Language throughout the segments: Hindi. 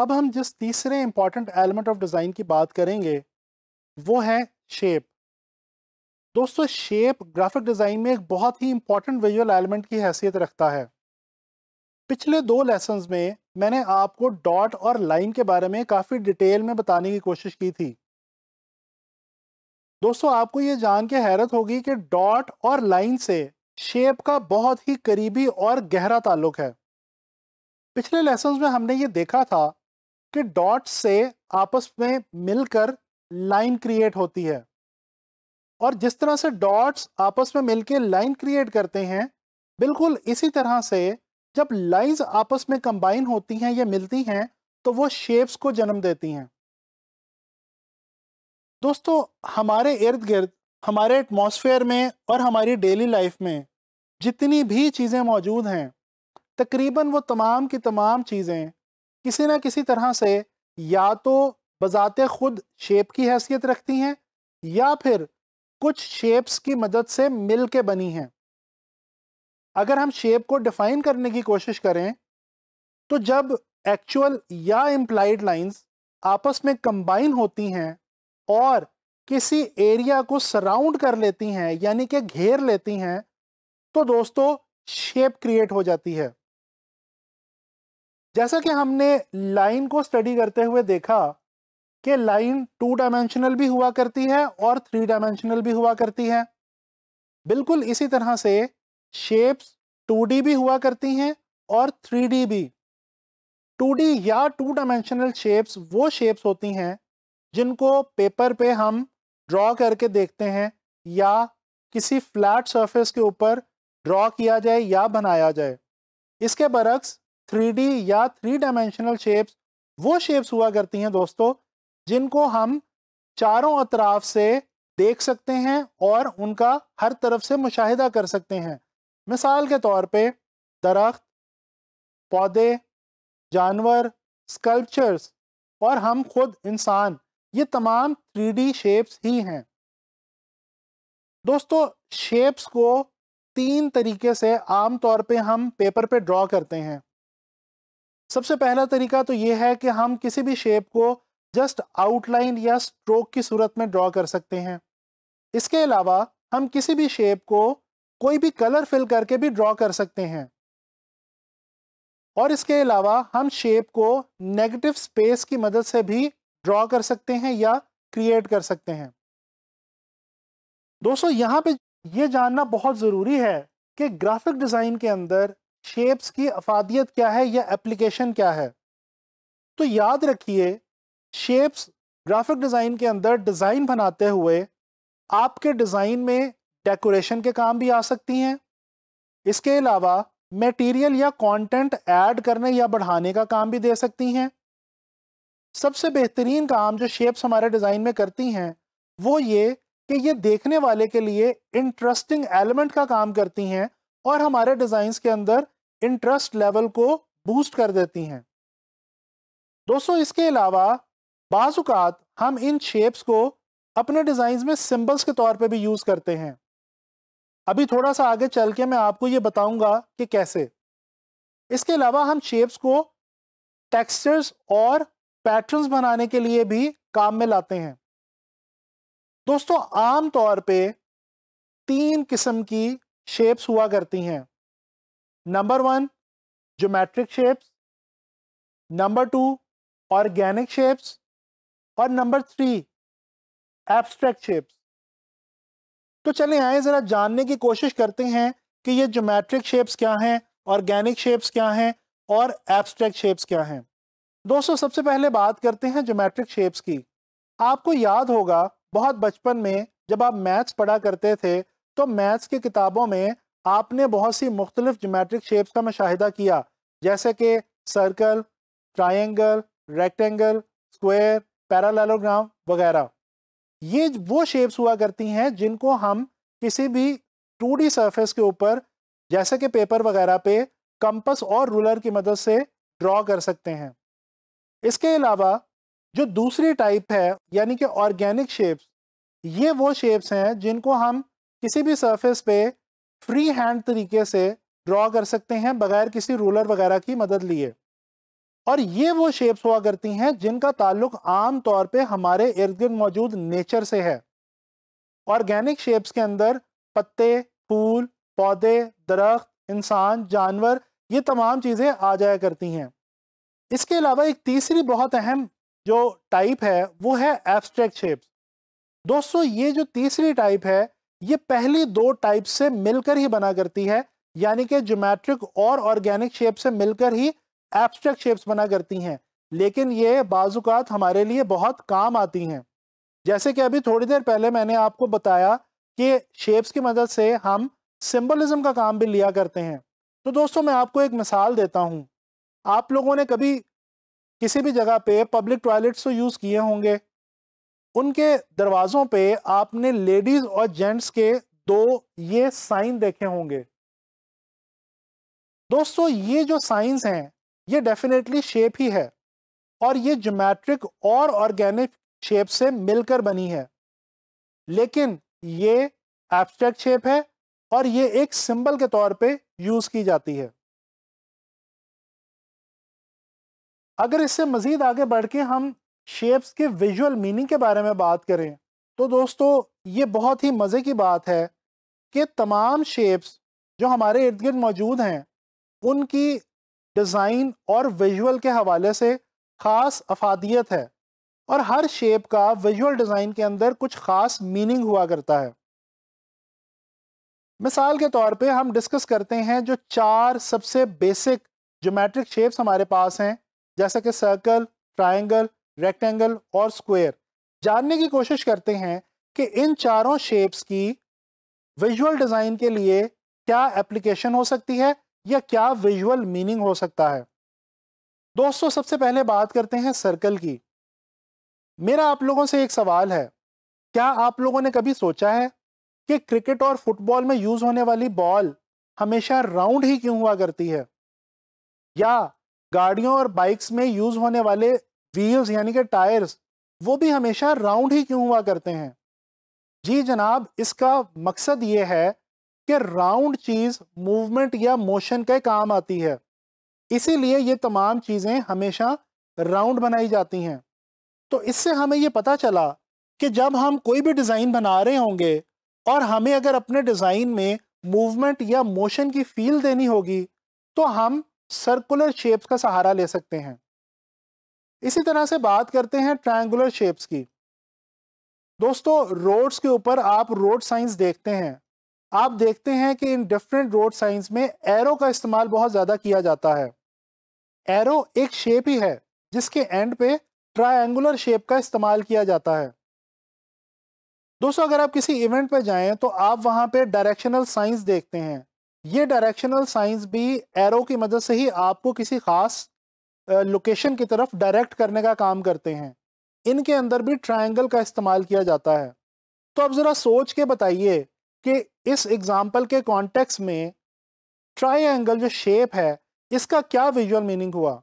अब हम जिस तीसरे इंपॉर्टेंट एलिमेंट ऑफ डिज़ाइन की बात करेंगे वो है शेप दोस्तों शेप ग्राफिक डिज़ाइन में एक बहुत ही इंपॉर्टेंट विजुअल एलिमेंट की हैसियत रखता है पिछले दो लेसन में मैंने आपको डॉट और लाइन के बारे में काफ़ी डिटेल में बताने की कोशिश की थी दोस्तों आपको ये जान के हैरत होगी कि डॉट और लाइन से शेप का बहुत ही करीबी और गहरा ताल्लुक है पिछले लेसन में हमने ये देखा था कि डॉट से आपस में मिलकर लाइन क्रिएट होती है और जिस तरह से डॉट्स आपस में मिलकर लाइन क्रिएट करते हैं बिल्कुल इसी तरह से जब लाइंस आपस में कंबाइन होती हैं या मिलती हैं तो वो शेप्स को जन्म देती हैं दोस्तों हमारे इर्द गिर्द हमारे एटमॉस्फेयर में और हमारी डेली लाइफ में जितनी भी चीज़ें मौजूद हैं तकरीबन वो तमाम की तमाम चीज़ें किसी ना किसी तरह से या तो बजात खुद शेप की हैसियत रखती हैं या फिर कुछ शेप्स की मदद से मिल के बनी हैं अगर हम शेप को डिफाइन करने की कोशिश करें तो जब एक्चुअल या इम्प्लाइड लाइंस आपस में कंबाइन होती हैं और किसी एरिया को सराउंड कर लेती हैं यानी कि घेर लेती हैं तो दोस्तों शेप क्रिएट हो जाती है जैसा कि हमने लाइन को स्टडी करते हुए देखा कि लाइन टू डायमेंशनल भी हुआ करती है और थ्री डायमेंशनल भी हुआ करती है बिल्कुल इसी तरह से शेप्स टू भी हुआ करती हैं और थ्री भी टू या टू डायमेंशनल शेप्स वो शेप्स होती हैं जिनको पेपर पे हम ड्रॉ करके देखते हैं या किसी फ्लैट सरफेस के ऊपर ड्रॉ किया जाए या बनाया जाए इसके बरक्स थ्री या थ्री डायमेंशनल शेप्स वो शेप्स हुआ करती हैं दोस्तों जिनको हम चारों अतराफ से देख सकते हैं और उनका हर तरफ से मुशाहिदा कर सकते हैं मिसाल के तौर पे दरख्त पौधे जानवर स्कल्पचर्स और हम खुद इंसान ये तमाम थ्री शेप्स ही हैं दोस्तों शेप्स को तीन तरीके से आम तौर पे हम पेपर पे ड्रॉ करते हैं सबसे पहला तरीका तो ये है कि हम किसी भी शेप को जस्ट आउटलाइन या स्ट्रोक की सूरत में ड्रॉ कर सकते हैं इसके अलावा हम किसी भी शेप को कोई भी कलर फिल करके भी ड्रॉ कर सकते हैं और इसके अलावा हम शेप को नेगेटिव स्पेस की मदद से भी ड्रॉ कर सकते हैं या क्रिएट कर सकते हैं दोस्तों यहाँ पे ये जानना बहुत ज़रूरी है कि ग्राफिक डिज़ाइन के अंदर शेप्स की अफादियत क्या है या एप्लीकेशन क्या है तो याद रखिए शेप्स ग्राफिक डिज़ाइन के अंदर डिज़ाइन बनाते हुए आपके डिज़ाइन में डेकोरेशन के काम भी आ सकती हैं इसके अलावा मटेरियल या कंटेंट ऐड करने या बढ़ाने का काम भी दे सकती हैं सबसे बेहतरीन काम जो शेप्स हमारे डिज़ाइन में करती हैं वो ये कि ये देखने वाले के लिए इंटरेस्टिंग एलिमेंट का काम करती हैं और हमारे डिजाइन के अंदर इंटरेस्ट लेवल को बूस्ट कर देती हैं दोस्तों इसके अलावा बाजुकात हम इन शेप्स को अपने डिज़ाइंस में सिंबल्स के तौर पे भी यूज़ करते हैं अभी थोड़ा सा आगे चल के मैं आपको ये बताऊंगा कि कैसे इसके अलावा हम शेप्स को टेक्सचर्स और पैटर्न्स बनाने के लिए भी काम में लाते हैं दोस्तों आम तौर पे तीन किस्म की शेप्स हुआ करती हैं number one geometric shapes number two organic shapes और नंबर थ्री एब्स्ट्रैक्ट शेप्स तो चले आए ज़रा जानने की कोशिश करते हैं कि ये जोमेट्रिक शेप्स क्या हैं ऑर्गेनिक शेप्स क्या हैं और एब्स्ट्रैक्ट शेप्स क्या हैं दोस्तों सबसे पहले बात करते हैं जोमेट्रिक शेप्स की आपको याद होगा बहुत बचपन में जब आप मैथ्स पढ़ा करते थे तो मैथ्स की किताबों में आपने बहुत सी मुख्तलिफ जोमेट्रिक शेप्स का मुशाहिदा किया जैसे कि circle triangle rectangle square parallelogram वगैरह ये वो शेप्स हुआ करती हैं जिनको हम किसी भी टू डी सर्फेस के ऊपर जैसे कि पेपर वगैरह पे कंपस और रूलर की मदद से ड्रॉ कर सकते हैं इसके अलावा जो दूसरी टाइप है यानी कि ऑर्गेनिक शेप्स ये वो शेप्स हैं जिनको हम किसी भी सरफेस पे फ्री हैंड तरीके से ड्रॉ कर सकते हैं बगैर किसी रूलर वगैरह की मदद लिए और ये वो शेप्स हुआ करती हैं जिनका ताल्लुक आम तौर पे हमारे इर्द गिर्द मौजूद नेचर से है ऑर्गेनिक शेप्स के अंदर पत्ते फूल पौधे दरख्त इंसान जानवर ये तमाम चीज़ें आ जाया करती हैं इसके अलावा एक तीसरी बहुत अहम जो टाइप है वो है एब्स्ट्रैक्ट शेप्स दोस्तों ये जो तीसरी टाइप है ये पहली दो टाइप से मिलकर ही बना करती है यानी कि जोमेट्रिक और ऑर्गेनिक शेप से मिलकर ही एब्स्ट्रैक्ट शेप्स बना करती हैं लेकिन ये बाजुकात हमारे लिए बहुत काम आती हैं जैसे कि अभी थोड़ी देर पहले मैंने आपको बताया कि शेप्स की मदद से हम सिंबलिज्म का काम भी लिया करते हैं तो दोस्तों मैं आपको एक मिसाल देता हूँ आप लोगों ने कभी किसी भी जगह पे पब्लिक टॉयलेट्स तो यूज़ किए होंगे उनके दरवाज़ों पे आपने लेडीज़ और जेंट्स के दो ये साइन देखे होंगे दोस्तों ये जो साइंस हैं ये डेफिनेटली शेप ही है और ये जोमेट्रिक और ऑर्गेनिक शेप से मिलकर बनी है लेकिन ये एब्स्ट्रैक्ट शेप है और ये एक सिंबल के तौर पे यूज़ की जाती है अगर इससे मज़ीद आगे बढ़ के हम शेप्स के विजुअल मीनिंग के बारे में बात करें तो दोस्तों ये बहुत ही मज़े की बात है कि तमाम शेप्स जो हमारे इर्द गिर्द मौजूद हैं उनकी डिज़ाइन और विजुअल के हवाले से ख़ास अफादियत है और हर शेप का विजुअल डिज़ाइन के अंदर कुछ ख़ास मीनिंग हुआ करता है मिसाल के तौर पे हम डिस्कस करते हैं जो चार सबसे बेसिक जोमेट्रिक शेप्स हमारे पास हैं जैसे कि सर्कल ट्रायंगल रेक्टेंगल और स्क्वायर जानने की कोशिश करते हैं कि इन चारों शेप्स की विजुअल डिज़ाइन के लिए क्या एप्लीकेशन हो सकती है या क्या विजुअल मीनिंग हो सकता है दोस्तों सबसे पहले बात करते हैं सर्कल की मेरा आप लोगों से एक सवाल है क्या आप लोगों ने कभी सोचा है कि क्रिकेट और फुटबॉल में यूज होने वाली बॉल हमेशा राउंड ही क्यों हुआ करती है या गाड़ियों और बाइक्स में यूज होने वाले व्हील्स यानी कि टायर्स वो भी हमेशा राउंड ही क्यों हुआ करते हैं जी जनाब इसका मकसद ये है कि राउंड चीज़ मूवमेंट या मोशन के काम आती है इसीलिए ये तमाम चीज़ें हमेशा राउंड बनाई जाती हैं तो इससे हमें ये पता चला कि जब हम कोई भी डिज़ाइन बना रहे होंगे और हमें अगर अपने डिज़ाइन में मूवमेंट या मोशन की फील देनी होगी तो हम सर्कुलर शेप्स का सहारा ले सकते हैं इसी तरह से बात करते हैं ट्रायंगुलर शेप्स की दोस्तों रोड्स के ऊपर आप रोड साइंस देखते हैं आप देखते हैं कि इन डिफरेंट रोड साइंस में एरो का इस्तेमाल बहुत ज़्यादा किया जाता है एरो एक शेप ही है जिसके एंड पे ट्रायंगुलर शेप का इस्तेमाल किया जाता है दोस्तों अगर आप किसी इवेंट पर जाए तो आप वहां पर डायरेक्शनल साइंस देखते हैं ये डायरेक्शनल साइंस भी एरो की मदद से ही आपको किसी खास लोकेशन की तरफ डायरेक्ट करने का काम करते हैं इनके अंदर भी ट्रायंगल का इस्तेमाल किया जाता है तो अब ज़रा सोच के बताइए कि इस एग्ज़ाम्पल के कॉन्टेक्स में ट्रायंगल जो शेप है इसका क्या विजुअल मीनिंग हुआ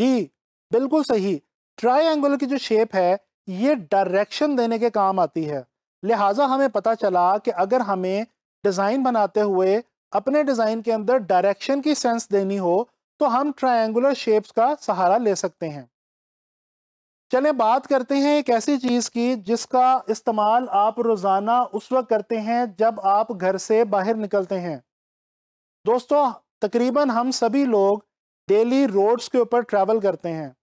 जी बिल्कुल सही ट्रायंगल की जो शेप है ये डायरेक्शन देने के काम आती है लिहाजा हमें पता चला कि अगर हमें डिज़ाइन बनाते हुए अपने डिज़ाइन के अंदर डायरेक्शन की सेंस देनी हो तो हम ट्रायंगुलर शेप्स का सहारा ले सकते हैं चलें बात करते हैं एक ऐसी चीज़ की जिसका इस्तेमाल आप रोज़ाना उस वक्त करते हैं जब आप घर से बाहर निकलते हैं दोस्तों तकरीबन हम सभी लोग डेली रोड्स के ऊपर ट्रैवल करते हैं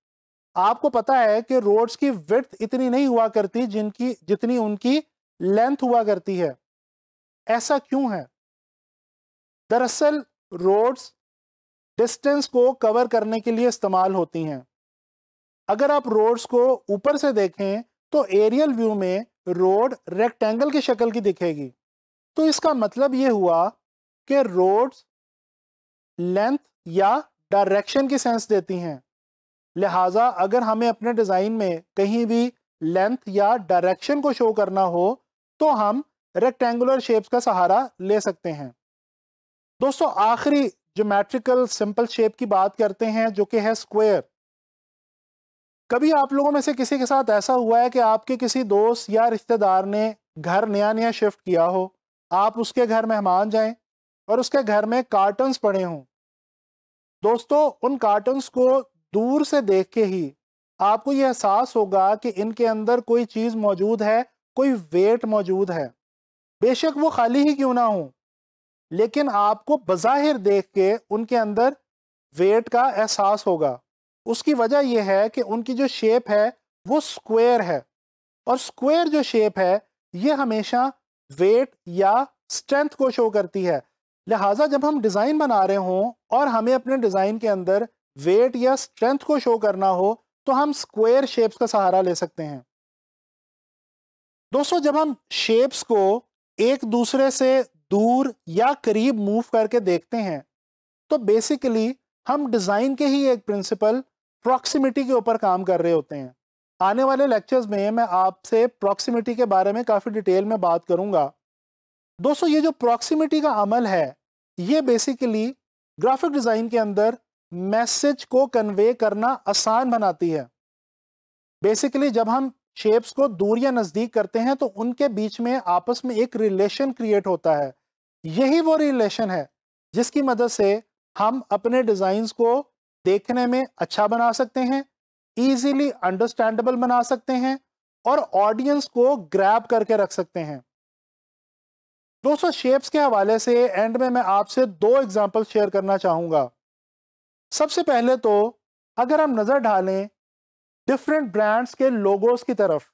आपको पता है कि रोड्स की विथ इतनी नहीं हुआ करती जिनकी जितनी उनकी लेंथ हुआ करती है ऐसा क्यों है दरअसल रोड्स डिस्टेंस को कवर करने के लिए इस्तेमाल होती हैं अगर आप रोड्स को ऊपर से देखें तो एरियल व्यू में रोड रेक्टेंगल की शक्ल की दिखेगी तो इसका मतलब ये हुआ कि रोड्स लेंथ या डायरेक्शन की सेंस देती हैं लिहाजा अगर हमें अपने डिज़ाइन में कहीं भी लेंथ या डायरेक्शन को शो करना हो तो हम रेक्टेंगुलर शेप्स का सहारा ले सकते हैं दोस्तों आखिरी ज्योमेट्रिकल सिंपल शेप की बात करते हैं जो कि है स्क्वायर कभी आप लोगों में से किसी के साथ ऐसा हुआ है कि आपके किसी दोस्त या रिश्तेदार ने घर नया नया शिफ्ट किया हो आप उसके घर मेहमान जाएं और उसके घर में कार्टन्स पड़े हों दोस्तों उन कार्टन्स को दूर से देख के ही आपको यह एहसास होगा कि इनके अंदर कोई चीज़ मौजूद है कोई वेट मौजूद है बेशक वो खाली ही क्यों ना हो लेकिन आपको बज़ाहिर देख के उनके अंदर वेट का एहसास होगा उसकी वजह यह है कि उनकी जो शेप है वो स्क्वायर है और स्क्वायर जो शेप है ये हमेशा वेट या स्ट्रेंथ को शो करती है लिहाजा जब हम डिज़ाइन बना रहे हों और हमें अपने डिज़ाइन के अंदर वेट या स्ट्रेंथ को शो करना हो तो हम स्क्वायर शेप्स का सहारा ले सकते हैं दोस्तों जब हम शेप्स को एक दूसरे से दूर या करीब मूव करके देखते हैं तो बेसिकली हम डिज़ाइन के ही एक प्रिंसिपल प्रॉक्सिमिटी के ऊपर काम कर रहे होते हैं आने वाले लेक्चर्स में मैं आपसे प्रॉक्सिमिटी के बारे में काफ़ी डिटेल में बात करूंगा दोस्तों ये जो प्रॉक्सिमिटी का अमल है ये बेसिकली ग्राफिक डिज़ाइन के अंदर मैसेज को कन्वे करना आसान बनाती है बेसिकली जब हम शेप्स को दूर या नज़दीक करते हैं तो उनके बीच में आपस में एक रिलेशन क्रिएट होता है यही वो रिलेशन है जिसकी मदद से हम अपने डिज़ाइंस को देखने में अच्छा बना सकते हैं ईजिली अंडरस्टैंडेबल बना सकते हैं और ऑडियंस को ग्रैब करके रख सकते हैं दोस्तों शेप्स के हवाले से एंड में मैं आपसे दो एग्जांपल शेयर करना चाहूँगा सबसे पहले तो अगर हम नज़र डालें डिफरेंट ब्रांड्स के लोगोस की तरफ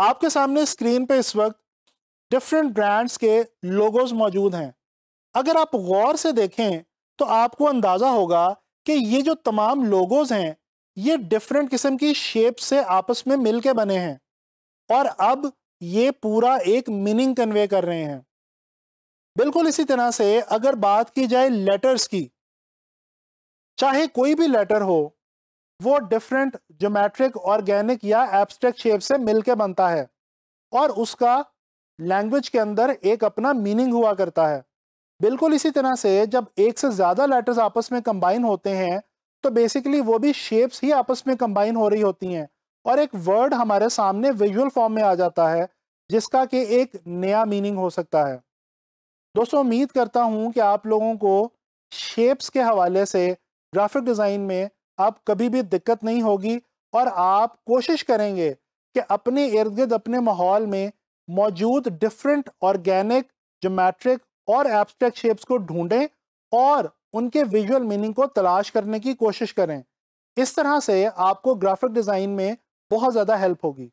आपके सामने स्क्रीन पे इस वक्त डिफरेंट ब्रांड्स के लोगोज मौजूद हैं अगर आप गौर से देखें तो आपको अंदाज़ा होगा कि ये जो तमाम लोगोज हैं ये डिफरेंट किस्म की शेप से आपस में मिल के बने हैं और अब ये पूरा एक मीनिंग कन्वे कर रहे हैं बिल्कुल इसी तरह से अगर बात की जाए लेटर्स की चाहे कोई भी लेटर हो वो डिफरेंट जोमेट्रिक ऑर्गेनिक या एब्स्ट्रैक्ट शेप से मिलके बनता है और उसका लैंग्वेज के अंदर एक अपना मीनिंग हुआ करता है बिल्कुल इसी तरह से जब एक से ज़्यादा लेटर्स आपस में कंबाइन होते हैं तो बेसिकली वो भी शेप्स ही आपस में कंबाइन हो रही होती हैं और एक वर्ड हमारे सामने विजुअल फॉर्म में आ जाता है जिसका कि एक नया मीनिंग हो सकता है दोस्तों उम्मीद करता हूँ कि आप लोगों को शेप्स के हवाले से ग्राफिक डिज़ाइन में आप कभी भी दिक्कत नहीं होगी और आप कोशिश करेंगे कि अपने इर्द गिर्द अपने माहौल में मौजूद डिफरेंट ऑर्गेनिक जोमेट्रिक और एब्स्ट्रैक्ट शेप्स को ढूंढें और उनके विजुअल मीनिंग को तलाश करने की कोशिश करें इस तरह से आपको ग्राफिक डिज़ाइन में बहुत ज़्यादा हेल्प होगी